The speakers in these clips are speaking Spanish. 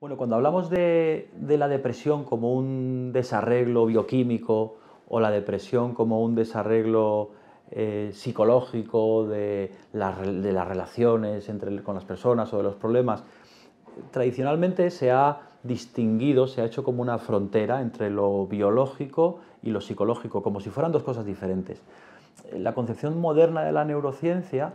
Bueno, cuando hablamos de, la depresión como un desarreglo bioquímico o la depresión como un desarreglo eh, psicológico de, las relaciones entre, con las personas o de los problemas, tradicionalmente se ha distinguido, se ha hecho como una frontera entre lo biológico y lo psicológico, como si fueran dos cosas diferentes. La concepción moderna de la neurociencia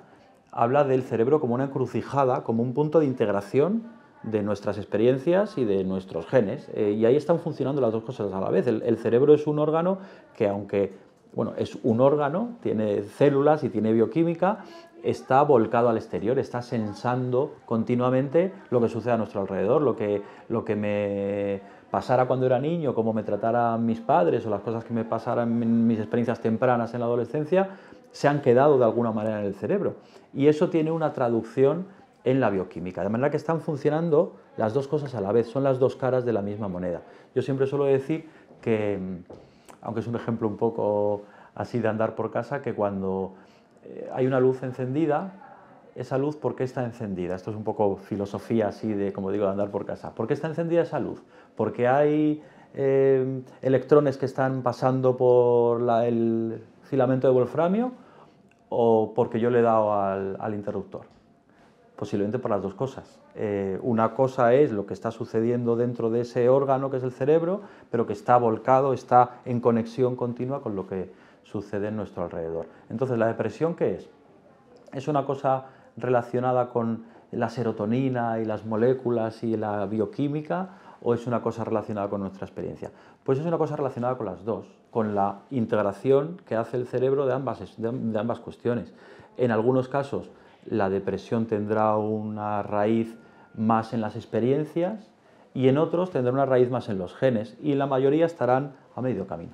habla del cerebro como una encrucijada, como un punto de integración de nuestras experiencias y de nuestros genes. Eh, y ahí están funcionando las dos cosas a la vez. El, cerebro es un órgano que aunque, bueno, es un órgano, tiene células y tiene bioquímica, está volcado al exterior, está sensando continuamente lo que sucede a nuestro alrededor, lo que, lo que me pasara cuando era niño, cómo me trataran mis padres o las cosas que me pasaran en mis experiencias tempranas en la adolescencia, se han quedado de alguna manera en el cerebro. Y eso tiene una traducción en la bioquímica. De manera que están funcionando las dos cosas a la vez, son las dos caras de la misma moneda. Yo siempre suelo decir que, mm, aunque es un ejemplo un poco así de andar por casa, que cuando eh, hay una luz encendida, esa luz, ¿por qué está encendida? Esto es un poco filosofía así de, como digo, de andar por casa. ¿Por qué está encendida esa luz? Porque hay eh, electrones que están pasando por el filamento de wolframio o porque yo le he dado al interruptor posiblemente por las dos cosas. Eh, una cosa es lo que está sucediendo dentro de ese órgano que es el cerebro, pero que está volcado, está en conexión continua con lo que sucede en nuestro alrededor. Entonces, ¿la depresión qué es? Es una cosa relacionada con la serotonina y las moléculas y la bioquímica o es una cosa relacionada con nuestra experiencia? Pues es una cosa relacionada con las dos, con la integración que hace el cerebro de ambas, de ambas cuestiones. En algunos casos la depresión tendrá una raíz más en las experiencias y en otros tendrá una raíz más en los genes y la mayoría estarán a medio camino.